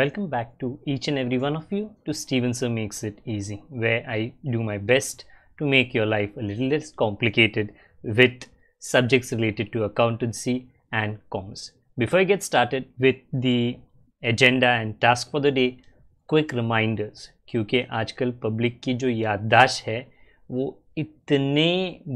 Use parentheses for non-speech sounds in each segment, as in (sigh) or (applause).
Welcome back to each and every one of you to Steven Sir Makes It Easy, where I do my best to make your life a little less complicated with subjects related to accountancy and commerce. Before I get started with the agenda and task for the day, quick reminders, Because आजकल public की जो याददाश्त है वो इतने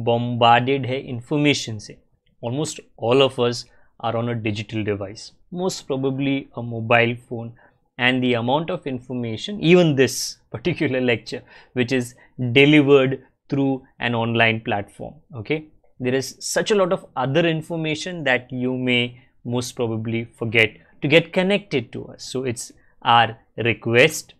bombarded है information. से almost all of us are on a digital device most probably a mobile phone and the amount of information even this (laughs) particular lecture which is delivered through an online platform okay there is such a lot of other information that you may most probably forget to get connected to us so it's our request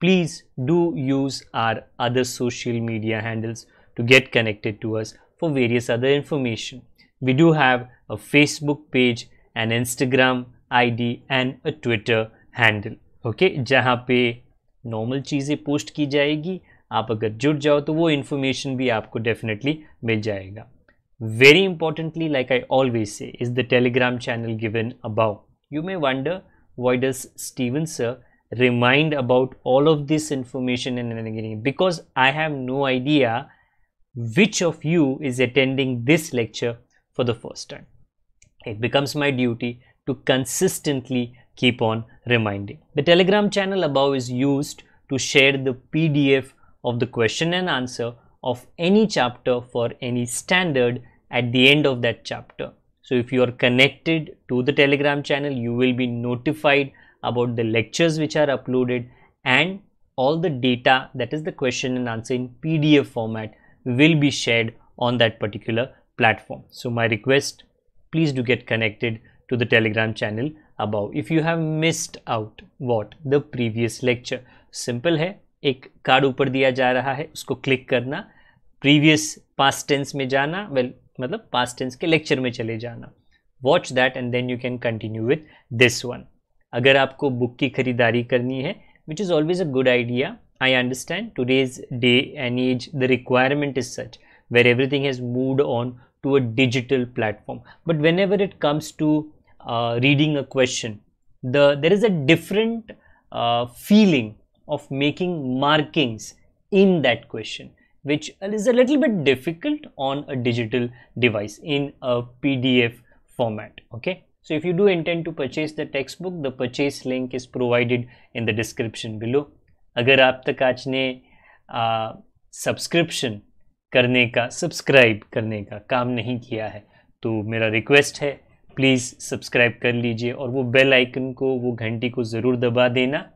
please do use our other social media handles to get connected to us for various other information we do have a facebook page an instagram id and a twitter handle okay जहाँ पे normal चीज़ें post की जाएगी आप अगर जुड़ जाओ तो वो इन्फॉर्मेशन भी आपको डेफिनेटली मिल जाएगा very importantly like I always say is the Telegram channel given about you may wonder why does Steven sir remind about all of this information in angering because I have no idea which of you is attending this lecture for the first time it becomes my duty to consistently keep on reminding. The Telegram channel above is used to share the PDF of the question and answer of any chapter for any standard at the end of that chapter. So if you are connected to the Telegram channel, you will be notified about the lectures which are uploaded and all the data that is the question and answer in PDF format will be shared on that particular platform. So my request, please do get connected to the Telegram channel above if you have missed out what the previous lecture simple है एक card ऊपर दिया जा रहा है उसको click करना previous past tense में जाना वेल well, मतलब पास्ट टेंस के लेक्चर में चले जाना watch that and then you can continue with this one अगर आपको बुक की खरीदारी करनी है which is always a good idea I understand today's day and age the requirement is such where everything has moved on to a digital platform but whenever it comes to uh, reading a question the there is a different uh, feeling of making markings in that question which is a little bit difficult on a digital device in a pdf format okay so if you do intend to purchase the textbook the purchase link is provided in the description below agar aap tak aaj ne subscription करने का subscribe करने का काम नहीं किया है तो मेरा रिक्वेस्ट है प्लीज़ सब्सक्राइब कर लीजिए और वो बेल आइकन को वो घंटी को ज़रूर दबा देना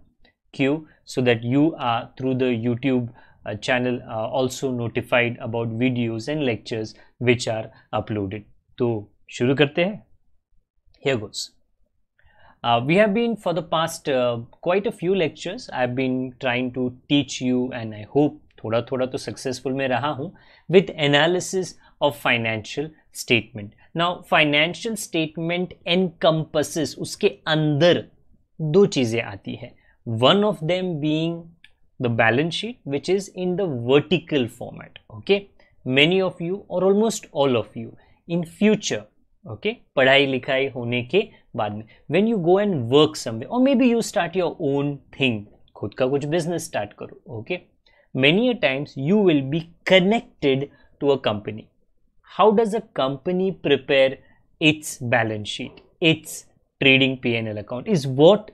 क्यों so that you are through the YouTube channel uh, notified about about and lectures which are uploaded तो शुरू करते हैं Here goes. Uh, we have been for the past uh, quite a few lectures. I have been trying to teach you and I hope थोड़ा थोड़ा तो successful में रहा हूँ with analysis of financial statement. Now financial statement comprises उसके अंदर दो चीज़ें आती है one of them being the balance sheet which is in the vertical format okay many of you और almost all of you in future okay पढ़ाई लिखाई होने के बाद में when you go and work somewhere और maybe you start your own thing खुद का कुछ बिजनेस स्टार्ट करो okay many a times you will be connected to a company how does a company prepare its balance sheet, its trading pnl account is what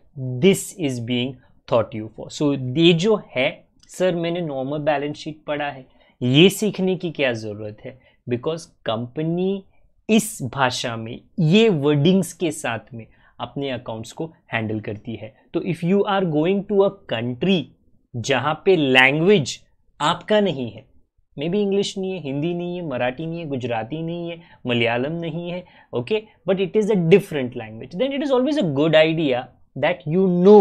this is being thought you for. So ये jo hai sir maine normal balance sheet padha hai ye sikhne ki kya zarurat hai because company इस भाषा में ये wordings के साथ में अपने accounts को हैंडल करती है तो if you are going to a country जहाँ पे लैंग्वेज आपका नहीं है मे बी इंग्लिश नहीं है हिंदी नहीं है मराठी नहीं है गुजराती नहीं है मलयालम नहीं है okay but it is a different language then it is always a good idea that you know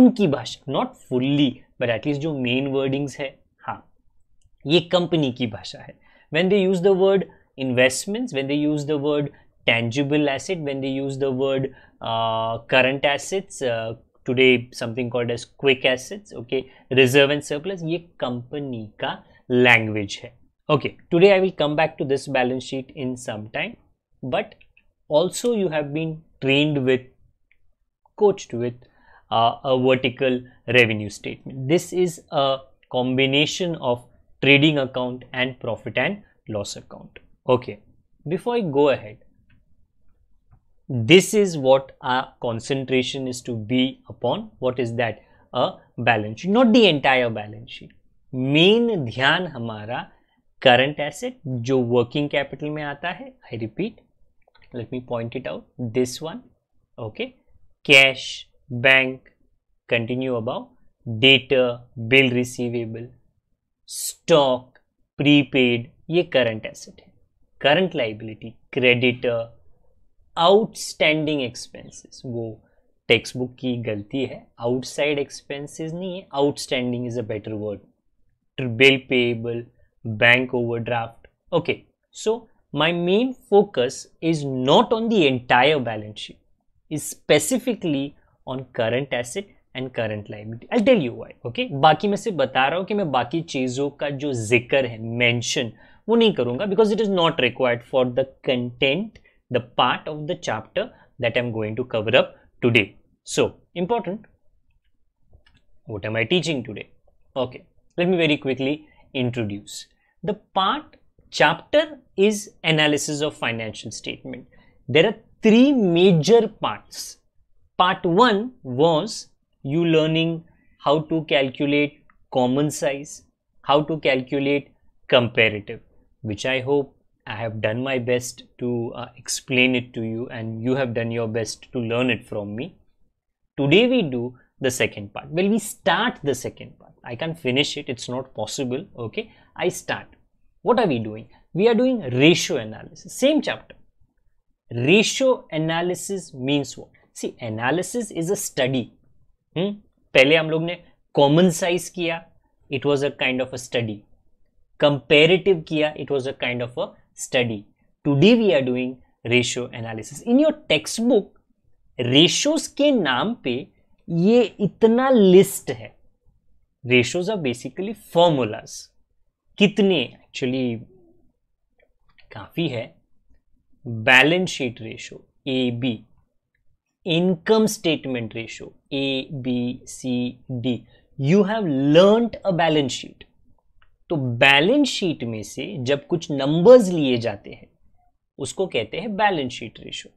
उनकी भाषा नॉट फुल्ली बट एटलीस्ट जो मेन वर्डिंग्स है हाँ ये कंपनी की भाषा है when they use the word investments when they use the word tangible assets when they use the word current assets today something called as quick assets okay reserve and surplus ये company का language hai okay today i will come back to this balance sheet in some time but also you have been trained with coached with uh, a vertical revenue statement this is a combination of trading account and profit and loss account okay before i go ahead this is what our concentration is to be upon what is that a balance sheet not the entire balance sheet मेन ध्यान हमारा current asset जो working capital में आता है I repeat let me point it out this one okay cash bank continue about debtor bill receivable stock prepaid ये current asset है current liability creditor outstanding expenses वो टेक्स्ट बुक की गलती है आउटसाइड एक्सपेंसेस नहीं है outstanding is a better word bill payable, bank overdraft. Okay, so my main focus is not on the entire balance sheet, is specifically on current asset and current liability. I'll tell you why. Okay, बाकी मैं सिर्फ बता रहा हूँ कि मैं बाकी चीजों का जो mention वो नहीं करूँगा because it is not required for the content, the part of the chapter that I'm going to cover up today. So important. What am I teaching today? Okay let me very quickly introduce. The part chapter is analysis of financial statement. There are three major parts. Part one was you learning how to calculate common size, how to calculate comparative, which I hope I have done my best to uh, explain it to you and you have done your best to learn it from me. Today we do the second part. Well, we start the second part I can't finish it. It's not possible. Okay. I start. What are we doing? We are doing ratio analysis. Same chapter. Ratio analysis means what? See, analysis is a study. Hmm? पहले हम लोग ने common size किया It was a kind of a study. Comparative किया It was a kind of a study. Today we are doing ratio analysis. In your textbook, ratios के नाम पे ये इतना लिस्ट है रेशोज आर बेसिकली फॉर्मूलाज कितने actually काफ़ी है balance sheet ratio A B income statement ratio A B C D you have learn a balance sheet तो बैलेंस शीट में से जब कुछ नंबर्स लिए जाते हैं उसको कहते हैं balance sheet ratio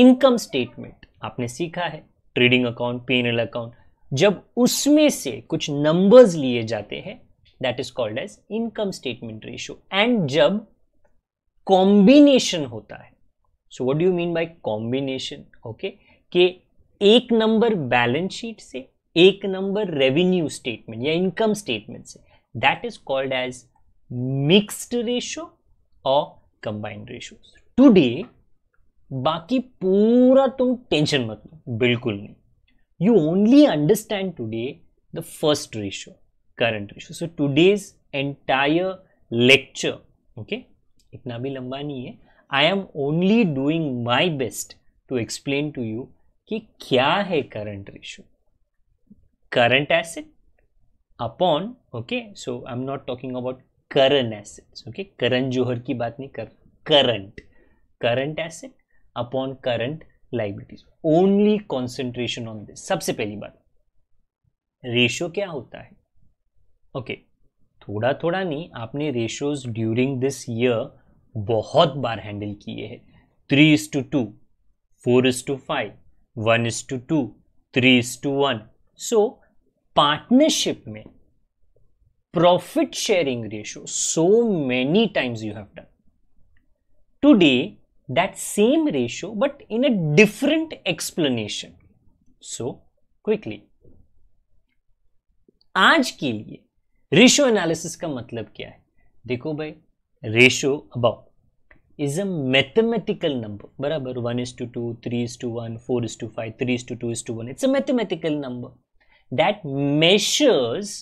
income statement आपने सीखा है trading account P N account जब उसमें से कुछ नंबर्स लिए जाते हैं that is called as income statement ratio and जब कॉम्बिनेशन होता है so what do you mean by combination okay कि एक नंबर बैलेंस शीट से एक नंबर रेवेन्यू स्टेटमेंट या इनकम स्टेटमेंट से that is called as mixed ratio और कंबाइंड रेशियो टूडे बाकी पूरा तुम टेंशन मत लो बिल्कुल नहीं you only understand today the first ratio, current ratio. So today's entire lecture, okay, इतना भी लंबा नहीं है I am only doing my best to explain to you कि क्या है current ratio current acid upon okay so I am not talking about current acid okay Karan Johar की बात नहीं कर current current acid upon current liabilities only concentration on this सबसे पहली बात रेशियो क्या होता है ओके okay, थोड़ा थोड़ा नहीं आपने रेशियोज ड्यूरिंग दिस ईयर बहुत बार हैंडल किए हैं three is to two four is to five one is to two three is to one so partnership में profit sharing ratio so many times you have done today that same ratio but in a different explanation. So quickly, आज के लिए ratio analysis का मतलब क्या है देखो भाई ratio about is a mathematical number बराबर one is to two three is to one four is to five three is to two is to one it's a mathematical number that measures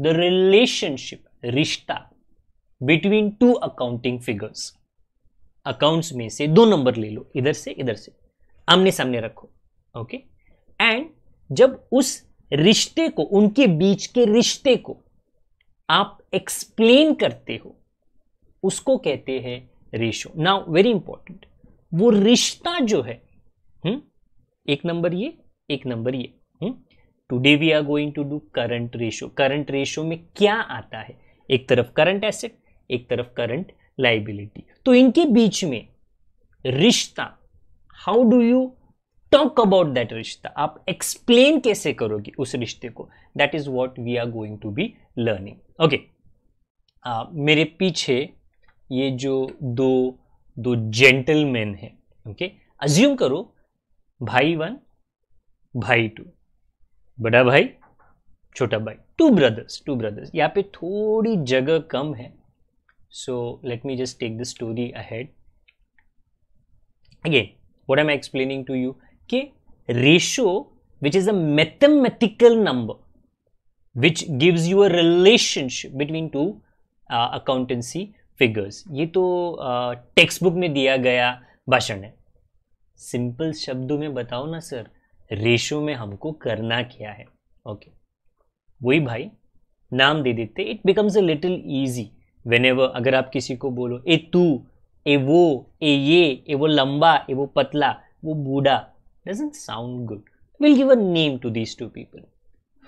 the relationship रिश्ता between two accounting figures accounts में से दो number ले लो इधर से इधर से आमने सामने रखो ओके एंड जब उस रिश्ते को उनके बीच के रिश्ते को आप एक्सप्लेन करते हो उसको कहते हैं रेशो नाउ वेरी इंपॉर्टेंट वो रिश्ता जो है हुँ? हम्म, एक नंबर ये एक नंबर ये today we are going to do current ratio current ratio में क्या आता है एक तरफ करंट एसेट एक तरफ करंट लाइबिलिटी तो इनके बीच में रिश्ता how do you talk about that रिश्ता आप एक्सप्लेन कैसे करोगे उस रिश्ते को that is what we are going to be learning okay मेरे पीछे ये जो दो दो जेंटलमैन है ओके अज्यूम करो भाई वन भाई टू बड़ा भाई छोटा भाई टू ब्रदर्स टू ब्रदर्स यहाँ पे थोड़ी जगह कम है so let me just take the story ahead again what am i explaining to you ke ratio which is a mathematical number which gives you a relationship between two uh, accountancy figures ye to uh, textbook mein diya gaya bhashan hai simple शब्दों में बताओ ना sir ratio में हमको करना क्या है okay okay. वही भाई नाम दे देते it becomes a little easy whenever अगर आप किसी को बोलो ए तू ए वो ए ये ए वो लंबा ए वो पतला वो बूढ़ा doesn't sound good will give a name to these two people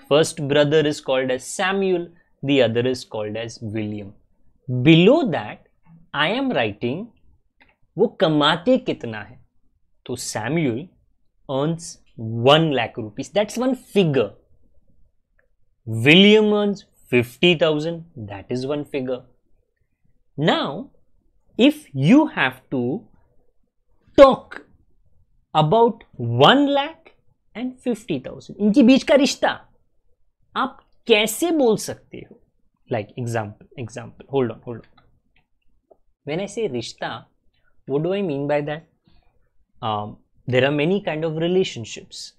first brother is called as Samuel the other is called as William below that I am writing वो कमाते कितना है तो Samuel earns one lakh rupees that's one figure William earns fifty thousand that is one figure Now, if you have to talk about 1 lakh and 50,000, inki beech ka rishta, aap kaise bol sakte ho? Like example, example, hold on, hold on. When I say rishta, what do I mean by that? Um, there are many kind of relationships.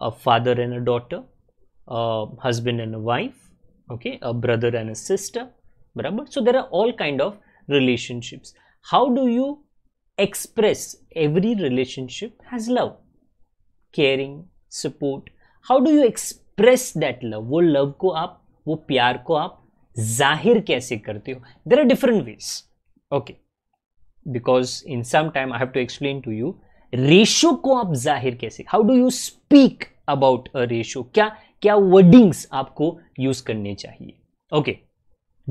A father and a daughter, a husband and a wife, okay, a brother and a sister, बराबर so there are all kind of relationships how do you express every relationship has love caring support how do you express that love वो love को आप वो प्यार को आप जाहिर कैसे करते हो there are different ways okay because in some time I have to explain to you ratio को आप जाहिर कैसे how do you speak about a ratio क्या क्या वर्डिंग्स आपको यूज करने चाहिए okay okay.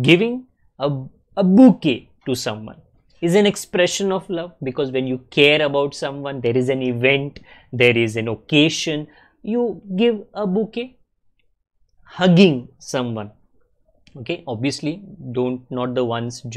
Giving a, a bouquet to someone is an expression of love because when you care about someone, there is an event, there is an occasion, you give a bouquet. Hugging someone, okay, obviously, don't not the ones jo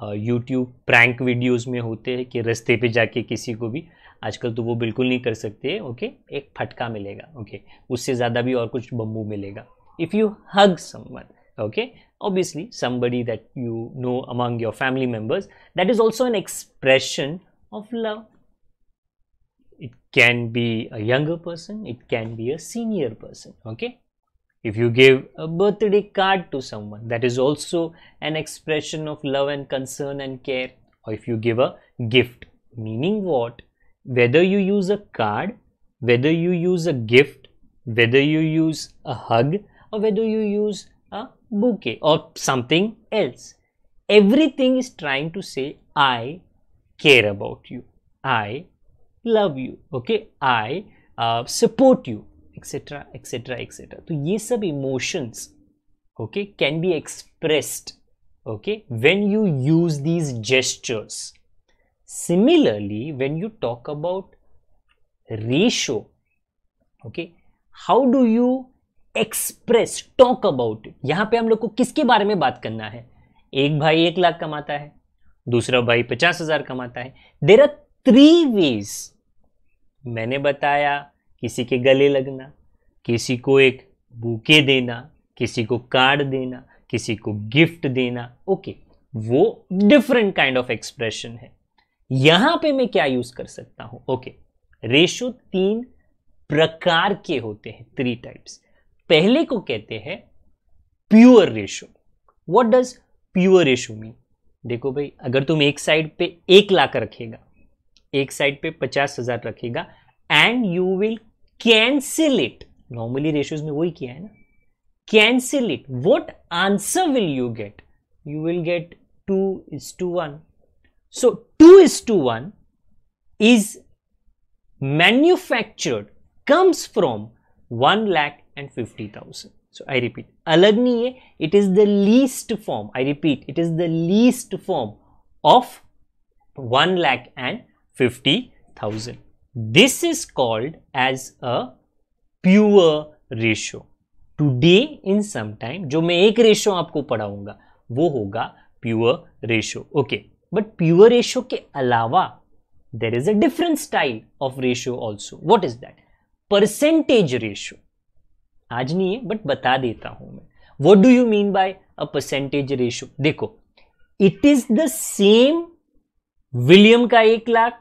जो YouTube prank videos में होते हैं कि रास्ते पे जाके kisi ko bhi आजकल तो वो बिल्कुल नहीं कर सकते ओके okay? एक फटका मिलेगा ओके okay? उससे ज़्यादा भी और कुछ बम्बू मिलेगा if you hug someone okay obviously somebody that you know among your family members that is also an expression of love it can be a younger person it can be a senior person okay if you give a birthday card to someone that is also an expression of love and concern and care or if you give a gift meaning what whether you use a card whether you use a gift whether you use a hug or whether you use bouquet or something else. Everything is trying to say, I care about you, I love you, okay, I uh, support you, etc., etc., etc. So, these sub emotions, okay, can be expressed, okay, when you use these gestures. Similarly, when you talk about ratio, okay, how do you express talk about यहां पे हम लोग को किसके बारे में बात करना है एक भाई एक लाख कमाता है दूसरा भाई पचास हजार कमाता है देर आर थ्री वेज मैंने बताया किसी के गले लगना किसी को एक बूके देना किसी को कार्ड देना किसी को गिफ्ट देना ओके okay, वो डिफरेंट काइंड ऑफ एक्सप्रेशन है यहां पे मैं क्या यूज कर सकता हूं ओके okay, रेशो तीन प्रकार के होते हैं थ्री टाइप्स पहले को कहते हैं pure ratio what does pure ratio mean देखो भाई अगर तुम एक साइड पे एक लाख रखेगा एक साइड पे पचास हजार रखेगा and you will cancel it normally ratios में वही किया है ना cancel it what answer will you get you will get two is to one so two is to one is manufactured comes from one lakh and 50,000. So I repeat, alarniye, it is the least form, I repeat, it is the least form of 1 lakh and 50,000. This is called as a pure ratio. Today in some time जो मैं एक ratio आपको पढ़ाऊंगा वो होगा pure ratio okay but pure ratio के अलावा there is a different style of ratio also what is that percentage ratio आज नहीं है बट बता देता हूं मैं what do you mean by a percentage ratio देखो it is the same William का एक लाख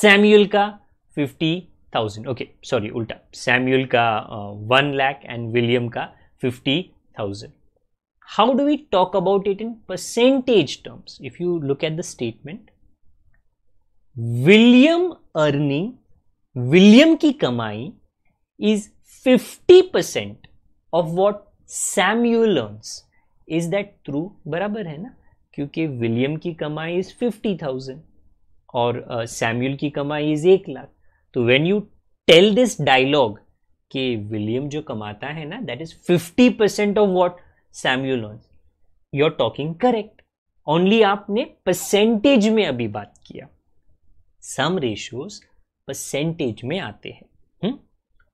सैम्यूल का फिफ्टी थाउजेंड ओके सॉरी उल्टा सैम्यूल का वन लाख एंड विलियम का fifty thousand how do we talk about it in percentage terms if you look at the statement William earning William की कमाई is 50% of what Samuel earns is that true बराबर है ना क्योंकि William की कमाई is 50,000 और सैम्यूल uh, की कमाई इज एक लाख तो when you tell this dialogue कि विलियम जो कमाता है ना that is 50% percent of what Samuel earns you are talking correct only आपने परसेंटेज में अभी बात किया सम रेशियोज परसेंटेज में आते हैं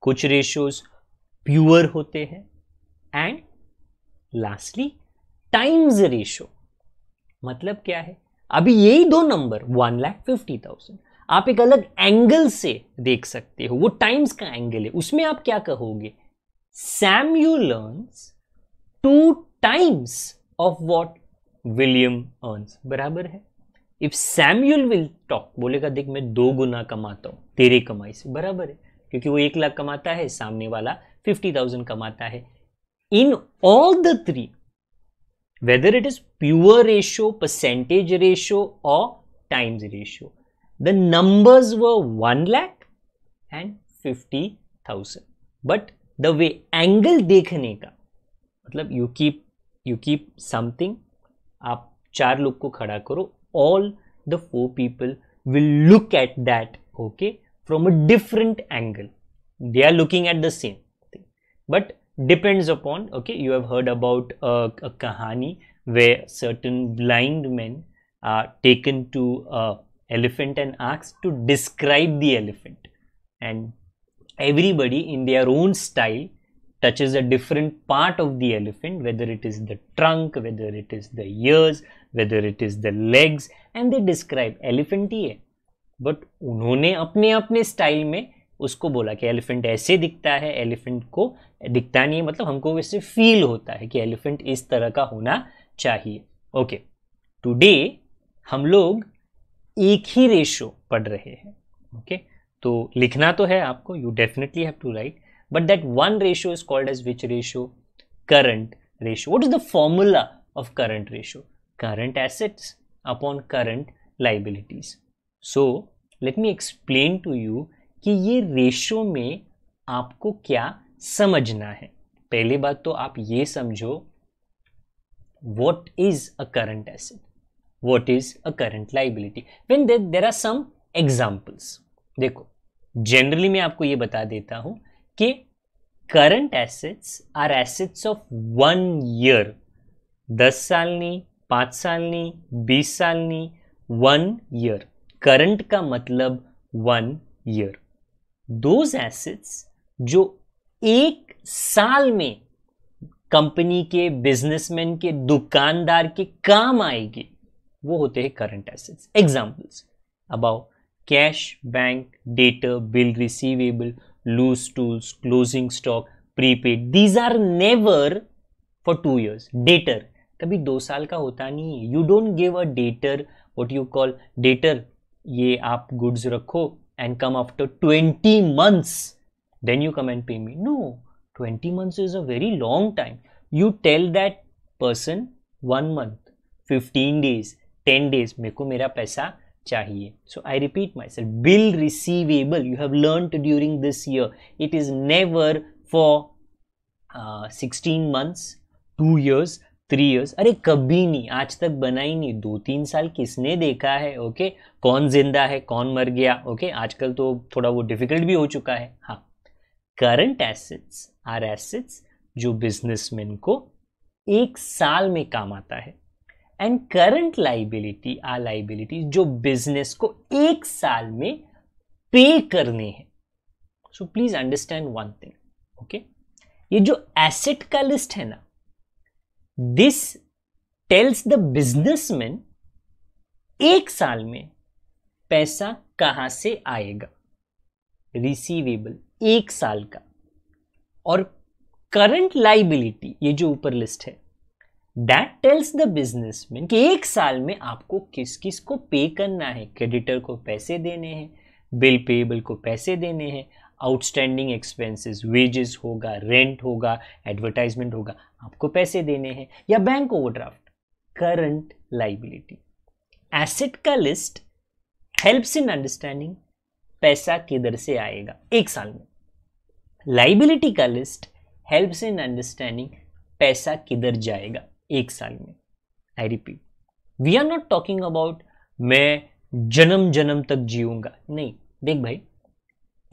कुछ रेशियोज प्योर होते हैं एंड लास्टली टाइम्स रेशियो मतलब क्या है अभी यही दो number one lakh fifty thousand आप एक अलग एंगल से देख सकते हो वो टाइम्स का एंगल है उसमें आप क्या कहोगे you learn two times of what William earns बराबर है इफ सैम्यूल विल टॉक बोलेगा देख मैं दो गुना कमाता हूं तेरे कमाई से बराबर है क्योंकि वो एक लाख कमाता है सामने वाला फिफ्टी थाउजेंड कमाता है in all the three whether it is pure ratio percentage ratio और टाइम्स रेशियो द नंबर्स व one lakh and fifty thousand but the way angle देखने का मतलब you keep you keep something आप चार लोग को खड़ा करो all the four people will look at that okay from a different angle they are looking at the same thing but depends upon okay you have heard about a a kahani where certain blind men are taken to a elephant and asked to describe the elephant and everybody in their own style touches a different part of the elephant whether it is the trunk whether it is the ears whether it is the legs and they describe elephantia but उन्होंने अपने अपने style में उसको बोला कि elephant ऐसे दिखता है एलिफेंट को दिखता नहीं है मतलब हमको वैसे फील होता है कि एलिफेंट इस तरह का होना चाहिए ओके टुडे हम लोग एक ही रेशो पढ़ रहे हैं ओके तो लिखना तो है आपको you definitely have to write but that one ratio is called as which ratio current ratio what is the formula of current ratio current assets upon current liabilities so let me explain to you कि ये ratio में आपको क्या समझना है पहली बात तो आप ये समझो what is a current asset what is a current liability when there are some examples देखो जनरली मैं आपको ये बता देता हूं कि current assets are assets of one year दस साल नहीं पांच साल नहीं बीस साल नहीं वन ईयर करंट का मतलब वन ईयर दोज एसेट्स जो एक साल में कंपनी के बिजनेसमैन के दुकानदार के काम आएगी वो होते हैं current assets examples about cash bank debtor bill receivable loose tools closing stock prepaid these are never for two years debtor कभी दो साल का होता नहीं है you don't give a debtor what you call debtor ये आप गुड्स रखो and come after twenty months then you come and pay me no twenty months is a very long time you tell that person one month fifteen days ten days मेरे को मेरा पैसा चाहिए so I repeat myself bill receivable you have learn during this year it is never for sixteen months two years three years अरे कभी नहीं आज तक बना ही नहीं दो तीन साल किसने देखा है ओके कौन जिंदा है कौन मर गया ओके आजकल तो थोड़ा वो डिफिकल्ट भी हो चुका है हाँ करंट एसेट्स आर एसेट्स जो बिजनेसमैन को एक साल में काम आता है and current liability are liability जो बिजनेस को एक साल में पे करने हैं so please understand one thing okay ये जो एसेट का लिस्ट है ना दिस टेल्स द बिजनेसमैन एक साल में पैसा कहां से आएगा रिसीवेबल एक साल का और करंट लाइबिलिटी ये जो ऊपर लिस्ट है दैट टेल्स द बिजनेसमैन कि एक साल में आपको किस किस को पे करना है क्रेडिटर को पैसे देने हैं बिल पेएबल को पैसे देने हैं आउटस्टैंडिंग एक्सपेंसेस वेजेस होगा रेंट होगा एडवर्टाइजमेंट होगा आपको पैसे देने हैं या bank overdraft current liability asset का लिस्ट हेल्प्स इन अंडरस्टैंडिंग पैसा किधर से आएगा एक साल में लाइबिलिटी का लिस्ट हेल्प्स इन अंडरस्टैंडिंग पैसा किधर जाएगा एक साल में I repeat we are not talking about मैं जन्म जन्म तक जीऊंगा नहीं देख भाई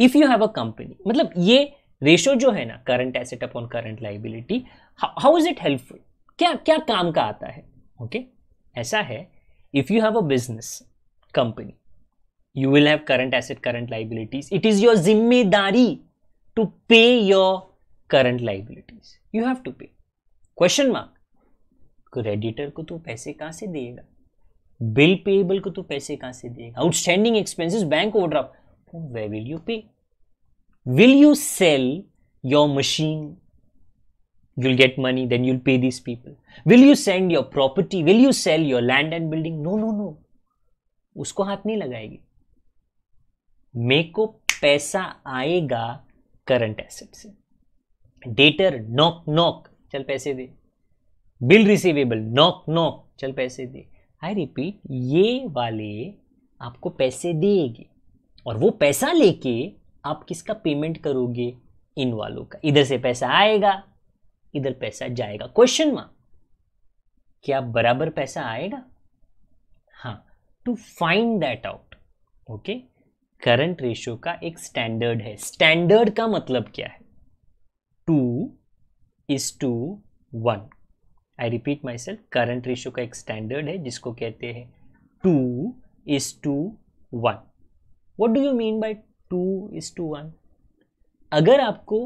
if you have a company मतलब ये रेशो जो है ना current asset upon current liability how is it helpful क्या क्या काम का आता है ओके okay? ऐसा है if you have a business company you will have current asset current liabilities it is your जिम्मेदारी to pay your current liabilities you have to pay question mark creditor को तू तो पैसे कहां से देगा बिल पेएबल को तू तो पैसे कहां से देगा outstanding expenses bank overdraft way will you pay will you sell your machine you'll get money then you'll pay these people will you send your property will you sell your land and building no no no उसको हाथ नहीं लगाएगी मे को पैसा आएगा current asset से debtor knock knock चल पैसे दे बिल रिसीवेबल नॉक नॉक चल पैसे दे आई रिपीट ये वाले आपको पैसे देगी और वो पैसा लेके आप किसका पेमेंट करोगे इन वालों का इधर से पैसा आएगा इधर पैसा जाएगा क्वेश्चन मार्क क्या बराबर पैसा आएगा हाँ to find that out okay current ratio का एक स्टैंडर्ड है स्टैंडर्ड का मतलब क्या है two is to one I repeat myself current ratio का एक स्टैंडर्ड है जिसको कहते हैं two is to one what do you mean by two is to one अगर आपको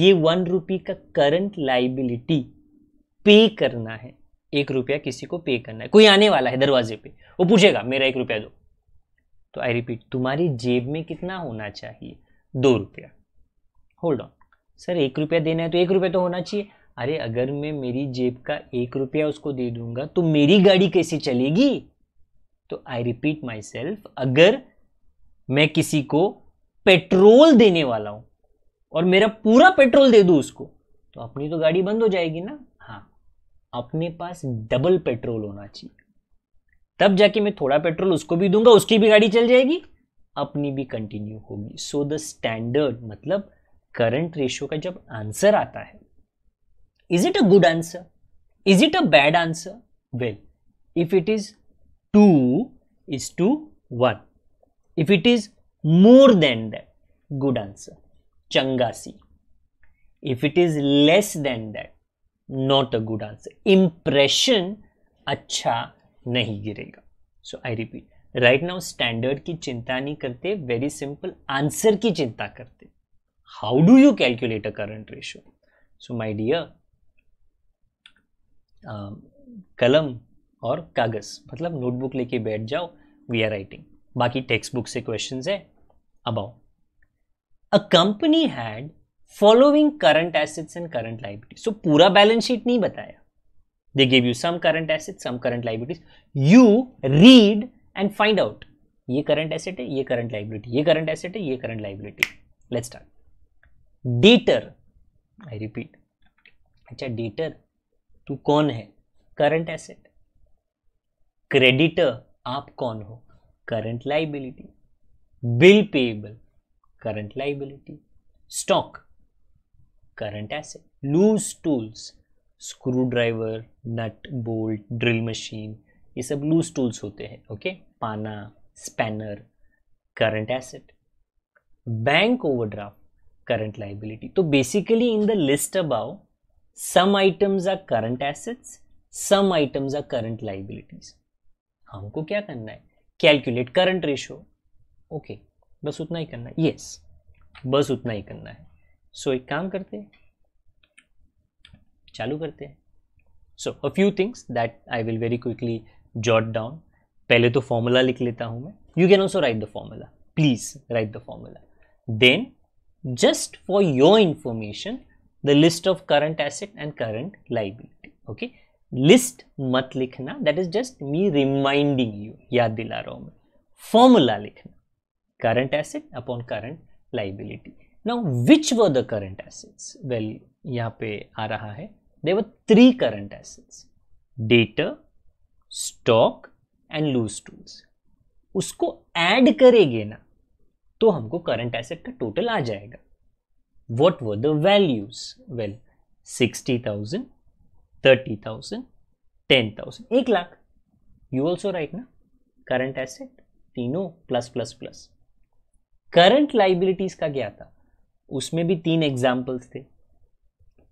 ये वन रुपी का करंट लाइबिलिटी पे करना है एक रुपया किसी को पे करना है कोई आने वाला है दरवाजे पे वो पूछेगा मेरा एक रुपया दो तो आई रिपीट तुम्हारी जेब में कितना होना चाहिए दो रुपया होल्ड ऑन सर एक रुपया देना है तो एक रुपया तो होना चाहिए अरे अगर मैं मेरी जेब का एक रुपया उसको दे दूंगा तो मेरी गाड़ी कैसे चलेगी तो आई रिपीट माई सेल्फ अगर मैं किसी को पेट्रोल देने वाला हूं और मेरा पूरा पेट्रोल दे दू उसको तो अपनी तो गाड़ी बंद हो जाएगी ना हाँ अपने पास डबल पेट्रोल होना चाहिए तब जाके मैं थोड़ा पेट्रोल उसको भी दूंगा उसकी भी गाड़ी चल जाएगी अपनी भी कंटिन्यू होगी सो द स्टैंडर्ड मतलब करंट रेशियो का जब आंसर आता है is it a good answer is it a bad answer well if it is two is to one if it is more than that good answer चंगा सी if it is less than that not a good answer impression अच्छा नहीं गिरेगा so I repeat right now standard की चिंता नहीं करते very simple answer की चिंता करते how do you calculate a current ratio so my dear कलम और कागज मतलब नोटबुक लेके बैठ जाओ वी आर राइटिंग बाकी टेक्स्ट बुक से क्वेश्चंस है above. A company had following current assets and current liabilities. So pura balance sheet nahi bataya. They gave you some current assets, some current liabilities. You read and find out. Ye current asset hai, ye current liability. Ye current asset hai, ye current liability. Let's start. Debtor. I repeat. अच्छा debtor Tu kon hai? Current asset. Creditor. Aap kon ho? Current liability. Bill payable current liability stock current asset loose tools screwdriver nut bolt drill machine ये सब loose tools होते हैं okay पाना spanner current asset bank overdraft current liability तो basically in the list above some items are current assets some items are current liabilities हमको क्या करना है कैलकुलेट करंट रेशो ओके बस उतना ही करना है यस बस उतना ही करना है सो एक काम करते हैं चालू करते हैं so a few things that I will very quickly jot down पहले तो फॉर्मूला लिख लेता हूं मैं you can also write the formula please write the formula then just for your information the list of current asset and current liability okay list मत लिखना that is just me reminding you याद दिला रहा हूं मैं formula लिखना current asset upon current liability. Now, which were the current assets? Well, यहाँ पे आ रहा है there were three current assets: data, stock and loose tools. उसको add करेंगे ना तो हमको current asset का total आ जाएगा. What were the values? Well, sixty thousand thirty thousand ten thousand एक लाख यू ऑल्सो राइट ना करंट एसेट तीनों plus plus plus current liabilities का क्या था उसमें भी तीन एग्जाम्पल्स थे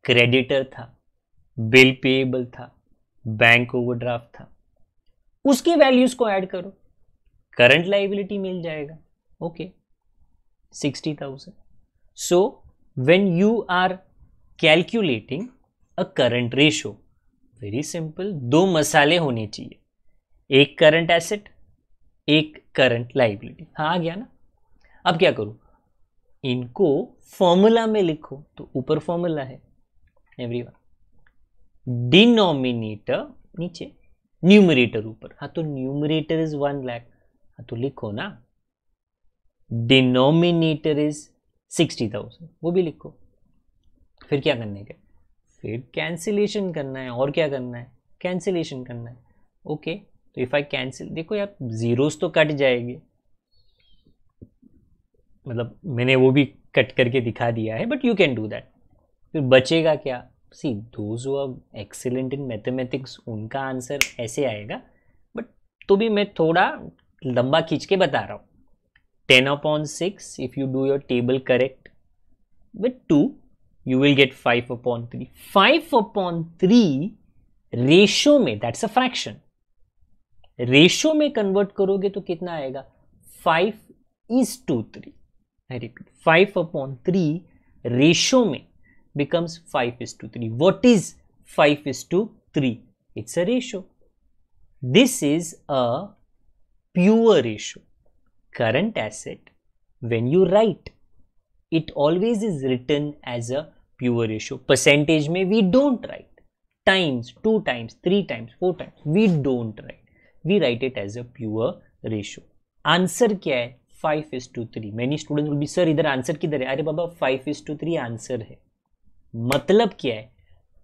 क्रेडिटर था बिल पेएबल था बैंक ओवरड्राफ्ट था उसकी वैल्यूज को ऐड करो करंट लाइबिलिटी मिल जाएगा okay sixty thousand so when you are calculating a current ratio very simple दो मसाले होने चाहिए एक करंट एसेट एक करंट लाइबिलिटी हाँ आ गया ना अब क्या करूँ इनको फॉर्मूला में लिखो तो ऊपर फॉर्मूला है एवरी वन डिनोमिनेटर नीचे न्यूमरेटर ऊपर हाँ तो न्यूमरेटर इज वन लैख हाँ तो लिखो ना डिनोमिनेटर इज सिक्सटी थाउजेंड वो भी लिखो फिर क्या करने का फिर कैंसिलेशन करना है और क्या करना है कैंसिलेशन करना है ओके तो इफ़ आई कैंसिल देखो यार जीरोस तो कट जाएगी मतलब मैंने वो भी कट करके दिखा दिया है but you can do that फिर बचेगा क्या सी दो जो अब एक्सेलेंट इन मैथमेटिक्स उनका आंसर ऐसे आएगा बट तो भी मैं थोड़ा लंबा खींच के बता रहा हूँ ten upon six if you do your table correct with two you will get five upon three five upon three ratio में दैट्स अ फ्रैक्शन रेशो में कन्वर्ट करोगे तो कितना आएगा five is to three I repeat five upon three ratio में becomes 5 is to 3. What is 5 is to 3? It's a ratio. This is a pure ratio. Current asset, when you write, it always is written as a pure ratio. Percentage may we don't write. Times, 2 times, 3 times, 4 times, we don't write. We write it as a pure ratio. Answer kya hai? Five is to three many student बी sir इधर answer किधर है अरे बाबा five is to three answer है मतलब क्या है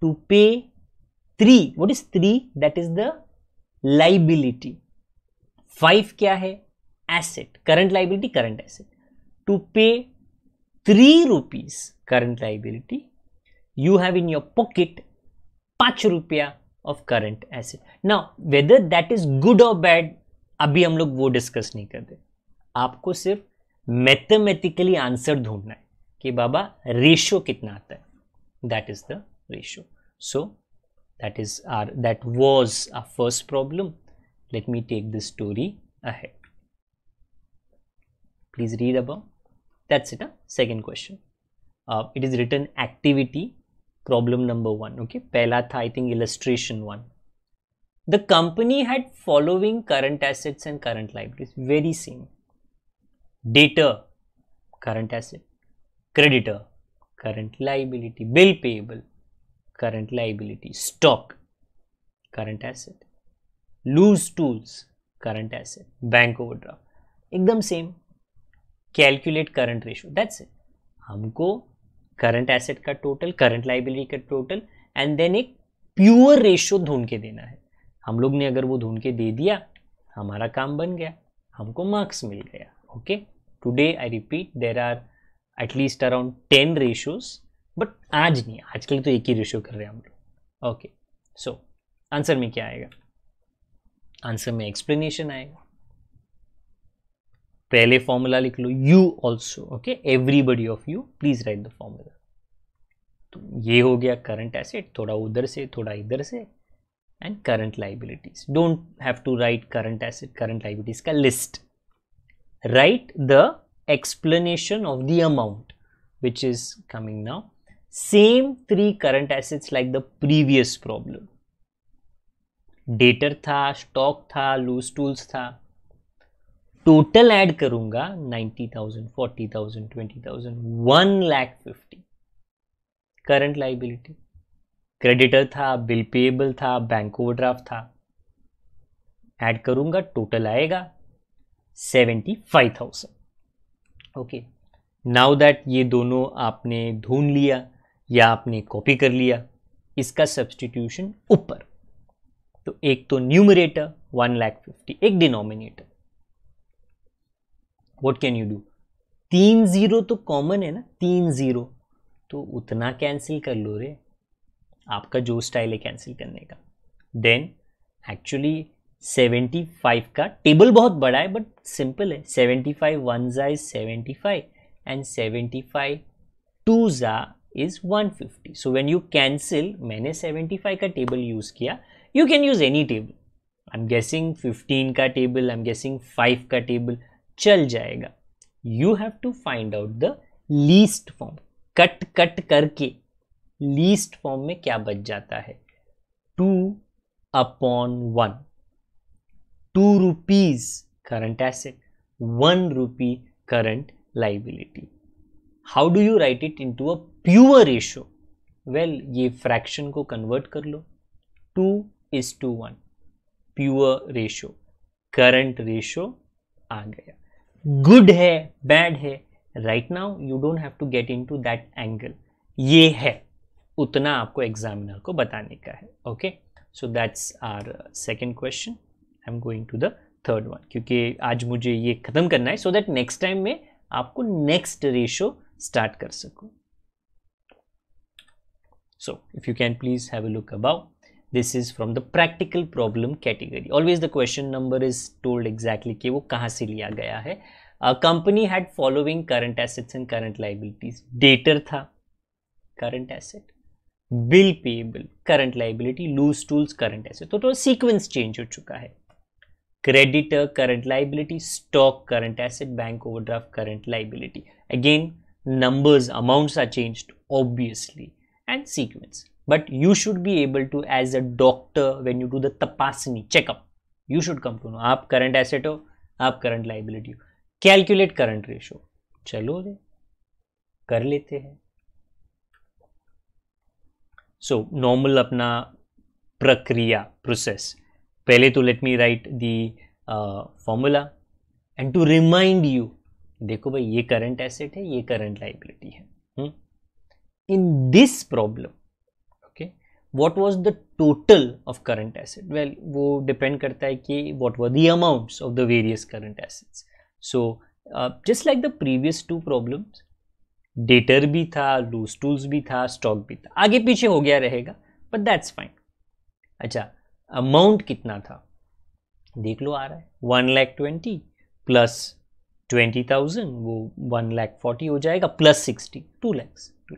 टू पे three what is three that is the liability five क्या है asset current liability current asset two पे three rupees current liability you have in your pocket पांच रुपया of current asset now whether that is good और bad अभी हम लोग वो डिस्कस नहीं करते आपको सिर्फ मैथमेटिकली आंसर ढूंढना है कि बाबा रेशियो कितना आता है that is the ratio so that is our that was a first problem let me take the story ahead please read अब that's it a second question it is return activity problem number one okay पहला था I think illustration one the company had following current assets and current liabilities very same debtor current asset creditor current liability bill payable current liability stock current asset loose tools current asset bank overdraft एकदम same calculate current ratio that's it हमको current asset का total current liability का total and then एक pure ratio ढूंढ के देना है हम लोग ने अगर वो ढूंढ के दे दिया हमारा काम बन गया हमको मार्क्स मिल गया okay okay? Today I repeat there are at least around ten ratios but आज नहीं आज के लिए तो एक ही रेशियो कर रहे हैं हम लोग ओके सो आंसर में क्या आएगा आंसर में एक्सप्लेनेशन आएगा पहले फॉर्मूला लिख लो you also okay everybody of you please write the formula तो ये हो गया करंट एसेट थोड़ा उधर से थोड़ा इधर से and current liabilities don't have to write current asset current liabilities का list write the explanation of the amount which is coming now same three current assets like the previous problem debtor था stock था loose tools था total add करूंगा 90,000, 40,000, 20,000, lakh fifty current liability creditor था bill payable था bank overdraft था add करूंगा total आएगा 75,000 okay now that ये दोनों आपने ढूंढ लिया या आपने कॉपी कर लिया इसका सब्सटीट्यूशन ऊपर तो एक तो न्यूमरेटर वन लैख फिफ्टी एक denominator what can you do तीन जीरो तो कॉमन है ना तीन जीरो तो उतना कैंसिल कर लो रे आपका जो स्टाइल है कैंसिल करने का देन एक्चुअली सेवेंटी फाइव का टेबल बहुत बड़ा है बट सिंपल है सेवेंटी फाइव वन ज़ा is seventy five and seventy five two ज़ा is one fifty so when you cancel मैंने सेवेंटी फाइव का टेबल यूज़ किया you can use any table I am guessing fifteen का table I am guessing five का table चल जाएगा you have to find out the least form cut cut करके least form में क्या बच जाता है two upon one two rupees current asset, 1 rupee current liability. How do you write it into a pure ratio? Well, ये fraction को convert कर लो 2 is to 1 pure ratio, current ratio आ गया good है bad है right now you don't have to get into that angle. ये है उतना आपको एग्जामिनर को बताने का है okay so that's our second question I am going to the third one क्योंकि आज मुझे ये खत्म करना है सो दैट नेक्स्ट टाइम में आपको नेक्स्ट रेशो स्टार्ट कर सकू so if you can please have a look about this is from the practical problem category always the question number is told exactly कि वो कहां से लिया गया है company had following current assets and current liabilities debtor था current asset bill payable current liability loose tools current asset तो थोड़ा सीक्वेंस चेंज हो चुका है creditor current liability stock current asset bank overdraft current liability again numbers amounts are changed obviously and sequence but you should be able to as a doctor when you do the tapasani checkup you should come to know आप current asset हो आप current liability हो calculate current ratio चलो रे कर लेते हैं सो so, normal अपना प्रक्रिया प्रोसेस पहले तो let me write the formula and to remind you देखो भाई ये करंट एसेट है ये करंट लाइबिलिटी है in this problem okay what was the total of current asset well वो डिपेंड करता है कि whatever the amounts of the various current assets so just like the previous two problems debtor भी था loose tools भी था stock भी था आगे पीछे हो गया रहेगा बट दैट्स फाइन अच्छा अमाउंट कितना था देख लो आ रहा है one lakh twenty plus twenty thousand वो वन लैख फोर्टी हो जाएगा plus sixty two lakhs too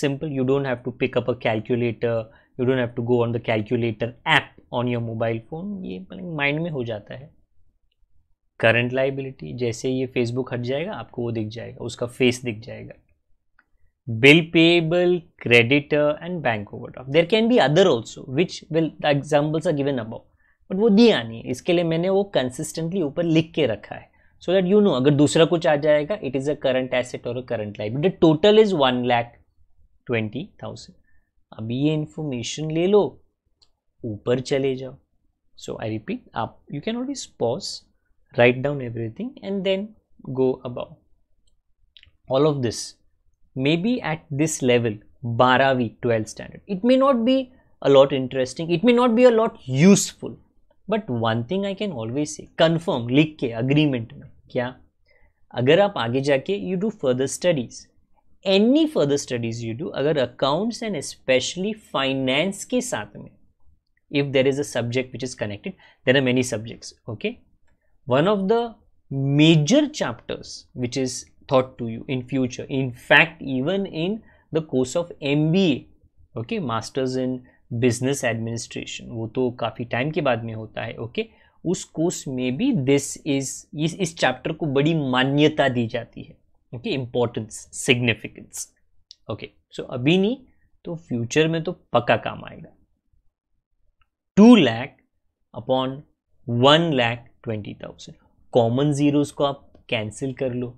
simple you don't have to pick up a calculator you don't have to go on the calculator app on your mobile phone ये mind में हो जाता है current liability जैसे ये Facebook हट जाएगा आपको वो दिख जाएगा उसका फेस दिख जाएगा bill payable, creditor and bank overdraft. There can be other also which will the examples are given above. But वो दिया आनी है इसके लिए मैंने वो कंसिस्टेंटली ऊपर लिख के रखा है सो दैट यू नो अगर दूसरा कुछ आ जाएगा it is a current asset और a current life the total is one lakh twenty thousand अब ये इन्फॉर्मेशन ले लो ऊपर चले जाओ सो आई रिपीट आप you can always pause write down everything and then go about all of this maybe at this level, Baravi 12 standard. It may not be a lot interesting, it may not be a lot useful, but one thing I can always say, confirm, lick ke agreement mein. Kya? Agar आप aage jaake you do further studies, any further studies you do, agar accounts and especially finance ke saath mein, if there is a subject which is connected, there are many subjects, okay? One of the major chapters which is taught to you in future in fact even in the course of MBA okay masters in business administration वो तो काफ़ी time के बाद में होता है okay okay? उस course में भी दिस इज इस इस चैप्टर को बड़ी मान्यता दी जाती है okay importance significance okay so अभी नहीं तो फ्यूचर में तो पक्का काम आएगा two lakh upon one lakh twenty thousand common zeros को आप कैंसिल कर लो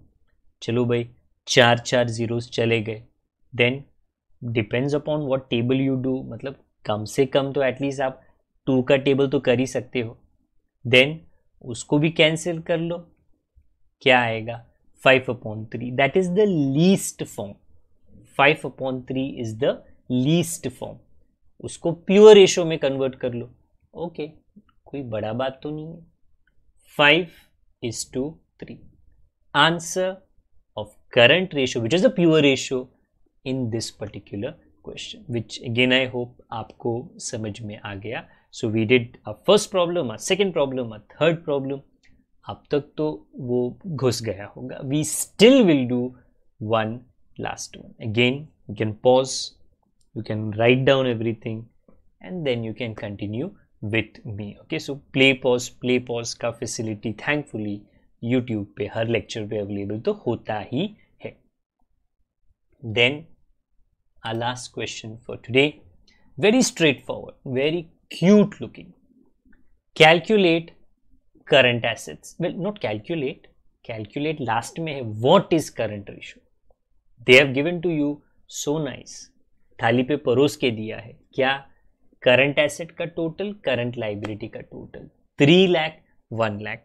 चलो भाई चार चार ज़ीरोस चले गए then depends upon what table you do मतलब कम से कम तो एटलीस्ट आप टू का टेबल तो कर ही सकते हो देन उसको भी कैंसिल कर लो क्या आएगा five upon three that is the least form five upon three is the least form उसको प्योर रेशो में कन्वर्ट कर लो ओके okay, कोई बड़ा बात तो नहीं है five is to three answer of current ratio which is the pure ratio in this particular question which again I hope aapko samajh mein aa gaya so we did a first problem a second problem a third problem ab tak to wo ghus gaya hoga we still will do one last one again you can pause you can write down everything and then you can continue with me okay so play pause play pause ka facility thankfully YouTube पे हर lecture पे available तो होता ही है then a last question for today very straightforward very cute looking calculate current assets well not calculate calculate last में है what is current ratio they have given to you so nice थाली पे परोस के दिया है क्या current asset का टोटल करंट लाइबिलिटी का total three lakh one lakh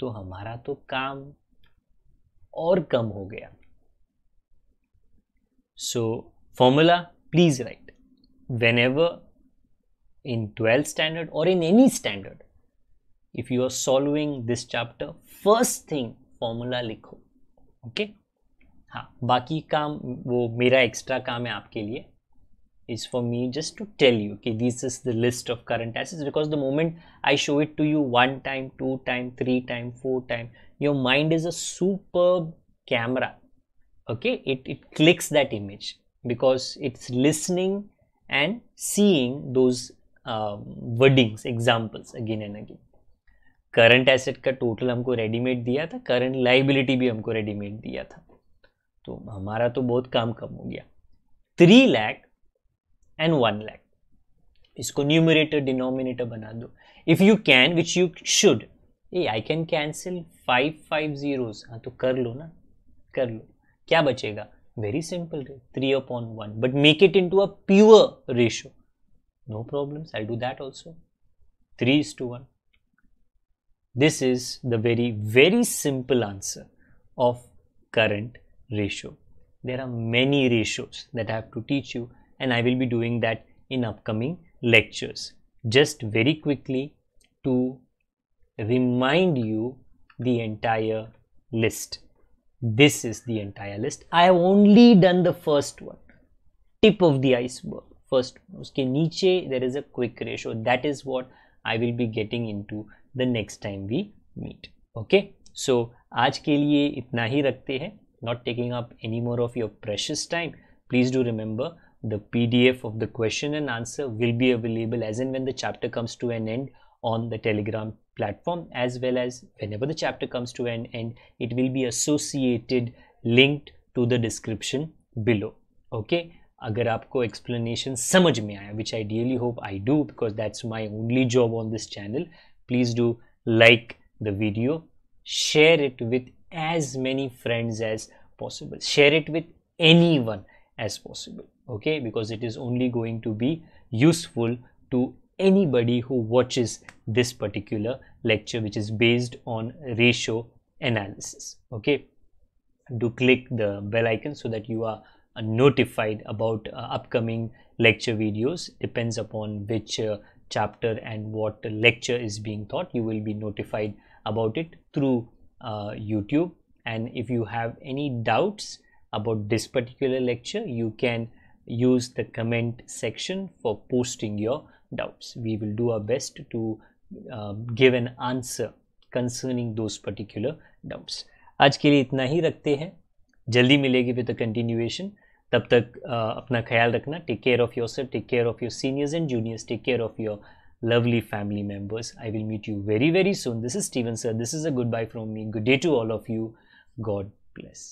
तो हमारा तो काम और कम हो गया so formula please right whenever in twelfth standard और in any standard if you are solving this chapter first thing formula लिखो ओके okay? हाँ बाकी काम वो मेरा एक्स्ट्रा काम है आपके लिए is for me just to tell you okay this is the list of current assets because the moment i show it to you one time two time three time four time your mind is a superb camera okay it, it clicks that image because it's listening and seeing those uh, wordings examples again and again current asset का total हमको readymade दिया था current liability भी हमको readymade दिया था तो हमारा तो बहुत काम कम हो गया three lakh and one lakh इसको न्यूमरेटर डिनोमिनेटर बना दो if you can which you should a I can cancel five five zeros हाँ तो कर लो ना कर लो क्या बचेगा very simple three upon one but make it into a pure ratio no problems I do that also three is to one this is the very very simple answer of current ratio there are many ratios that i have to teach you and I will be doing that in upcoming lectures. Just very quickly to remind you the entire list. This is the entire list. I have only done the first one, tip of the iceberg. First, uske niche there is a quick ratio. That is what I will be getting into the next time we meet. Okay. So आज के लिए इतना ही रखते हैं. Not taking up any more of your precious time. Please do remember the PDF of the question and answer will be available as and when the chapter comes to an end on the Telegram platform as well as whenever the chapter comes to an end, it will be associated linked to the description below. Okay. अगर आपको explanation समझ में आया, which I dearly hope I do because that's my only job on this channel, please do like the video, share it with as many friends as possible, share it with anyone as possible okay because it is only going to be useful to anybody who watches this particular lecture which is based on ratio analysis okay do click the bell icon so that you are uh, notified about uh, upcoming lecture videos depends upon which uh, chapter and what lecture is being taught you will be notified about it through uh, youtube and if you have any doubts about this particular lecture you can use the comment section for posting your doubts we will do our best to um, give an answer concerning those particular doubts आज के लिए इतना ही रखते हैं जल्दी मिलेगी with continuation तब तक uh, अपना ख्याल रखना take care of yourself take care of your seniors and juniors take care of lovely family members. I will meet you very, very soon. This is Steven, sir. This is a goodbye from me. Good day to all of you. God bless.